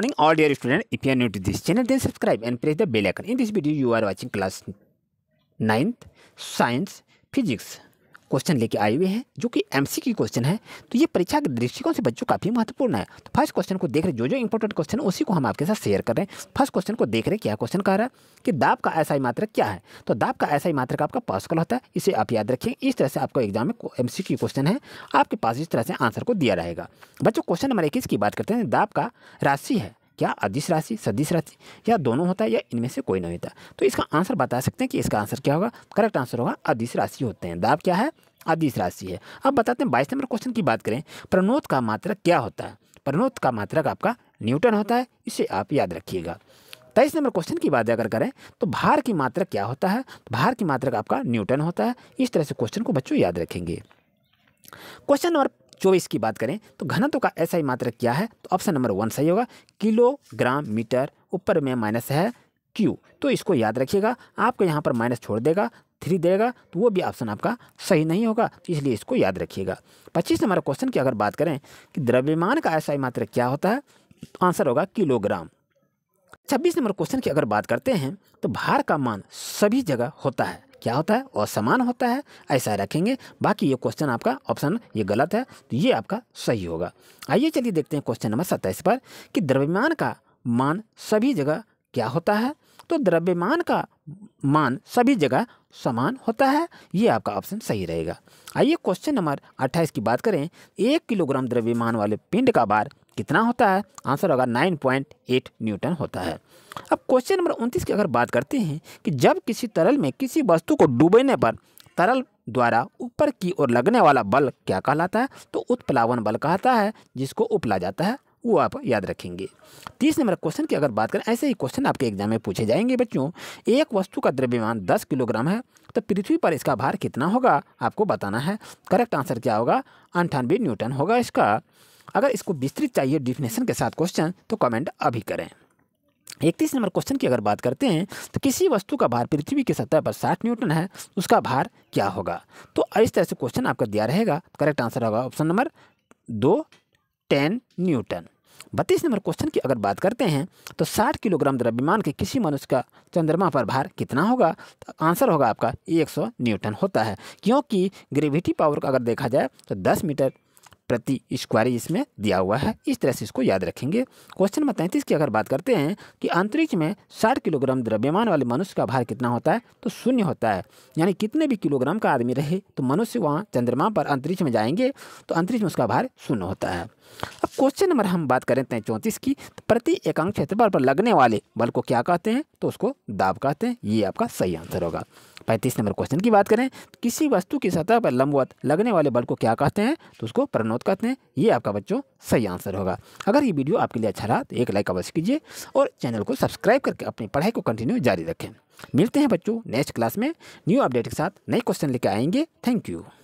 morning all dear students if you are new to this channel then subscribe and press the bell icon in this video you are watching class 9th science physics question लेके आए हुए हैं जो कि M की question है तो ये परीक्षा के दृष्टिकोण से बच्चों काफ़ी महत्वपूर्ण है तो फर्स्ट क्वेश्चन को देख रहे जो जो इंपॉर्टेंट क्वेश्चन है उसी को हम आपके साथ शेयर कर रहे हैं फर्स्ट क्वेश्चन को देख रहे क्या क्वेश्चन कह रहा है कि दाब का ऐसा ही मात्रक क्या है तो दाब का ऐसा ही मात्रक आपका कल होता है इसे आप याद रखिए इस तरह से आपको एग्जाम में एम क्वेश्चन है आपके पास इस तरह से आंसर को दिया रहेगा बच्चों क्वेश्चन नंबर इक्कीस की बात करते हैं दाब का राशि है क्या अधिस राशि सदिश राशि या दोनों होता है या इनमें से कोई नहीं होता तो इसका आंसर बता सकते हैं कि इसका आंसर क्या होगा करेक्ट आंसर होगा अधिस राशि होते हैं दाब क्या है अधिस राशि है अब बताते हैं बाईस नंबर क्वेश्चन की बात करें प्रणोद का मात्रक क्या होता है प्रणोद का मात्रक आपका न्यूटन होता है इसे आप याद रखिएगा तेईस नंबर क्वेश्चन की बात अगर करें तो भार की मात्रा क्या होता है तो भार की मात्रक आपका न्यूटन होता है इस तरह से क्वेश्चन को बच्चों याद रखेंगे क्वेश्चन नंबर चौबीस की बात करें तो घनत्व का ऐसा ही मात्र क्या है तो ऑप्शन नंबर वन सही होगा किलोग्राम मीटर ऊपर में माइनस है क्यू तो इसको याद रखिएगा आपको यहाँ पर माइनस छोड़ देगा थ्री देगा तो वो भी ऑप्शन आपका सही नहीं होगा तो इसलिए इसको याद रखिएगा पच्चीस नंबर क्वेश्चन की अगर बात करें कि द्रव्यमान का ऐसा ही मात्र क्या होता है तो आंसर होगा किलोग्राम छब्बीस नंबर क्वेश्चन की अगर बात करते हैं तो भार का मान सभी जगह होता है क्या होता है और समान होता है ऐसा रखेंगे बाकी ये क्वेश्चन आपका ऑप्शन ये गलत है तो ये आपका सही होगा आइए चलिए देखते हैं क्वेश्चन नंबर सत्ताईस पर कि द्रव्यमान का मान सभी जगह क्या होता है तो द्रव्यमान का मान सभी जगह समान होता है ये आपका ऑप्शन सही रहेगा आइए क्वेश्चन नंबर अट्ठाईस की बात करें एक किलोग्राम द्रव्यमान वाले पिंड का बार कितना होता है आंसर होगा नाइन पॉइंट एट न्यूटन होता है अब क्वेश्चन नंबर उनतीस की अगर बात करते हैं कि जब किसी तरल में किसी वस्तु को डूबने पर तरल द्वारा ऊपर की ओर लगने वाला बल क्या कहलाता है तो उत्प्लावन बल कहता है जिसको उपला जाता है वो आप याद रखेंगे तीस नंबर क्वेश्चन की अगर बात करें ऐसे ही क्वेश्चन आपके एग्जाम में पूछे जाएंगे बच्चों एक वस्तु का द्रव्यमान दस किलोग्राम है तो पृथ्वी पर इसका भार कितना होगा आपको बताना है करेक्ट आंसर क्या होगा अंठानवे न्यूटन होगा इसका अगर इसको विस्तृत चाहिए डिफिनेशन के साथ क्वेश्चन तो कमेंट अभी करें इकतीस नंबर क्वेश्चन की अगर बात करते हैं तो किसी वस्तु का भार पृथ्वी की सतह पर 60 न्यूटन है उसका भार क्या होगा तो इस तरह से क्वेश्चन आपका दिया रहेगा करेक्ट आंसर होगा ऑप्शन नंबर दो टेन न्यूटन बत्तीस नंबर क्वेश्चन की अगर बात करते हैं तो 60 किलोग्राम द्रव्यमान के किसी मनुष्य का चंद्रमा पर भार कितना होगा तो आंसर होगा आपका 100 न्यूटन होता है क्योंकि ग्रेविटी पावर का अगर देखा जाए तो 10 मीटर प्रति स्क्वायर इसमें दिया हुआ है इस तरह से इसको याद रखेंगे क्वेश्चन नंबर तैंतीस की अगर बात करते हैं कि अंतरिक्ष में साठ किलोग्राम द्रव्यमान वाले मनुष्य का भार कितना होता है तो शून्य होता है यानी कितने भी किलोग्राम का आदमी रहे तो मनुष्य वहाँ चंद्रमा पर अंतरिक्ष में जाएंगे तो अंतरिक्ष में उसका भार शून्य होता है अब क्वेश्चन नंबर हम बात करें तैं चौंतीस की तो प्रति एकांक क्षेत्रफल पर लगने वाले बल को क्या कहते हैं तो उसको दाब कहते हैं ये आपका सही आंसर होगा पैंतीस नंबर क्वेश्चन की बात करें तो किसी वस्तु की सतह पर लंबवत लगने वाले बल को क्या कहते हैं तो उसको प्रणोत विनोद कहते हैं ये आपका बच्चों सही आंसर होगा अगर ये वीडियो आपके लिए अच्छा रहा तो एक लाइक अवश्य कीजिए और चैनल को सब्सक्राइब करके अपनी पढ़ाई को कंटिन्यू जारी रखें मिलते हैं बच्चों नेक्स्ट क्लास में न्यू अपडेट के साथ नए क्वेश्चन लेकर आएंगे थैंक यू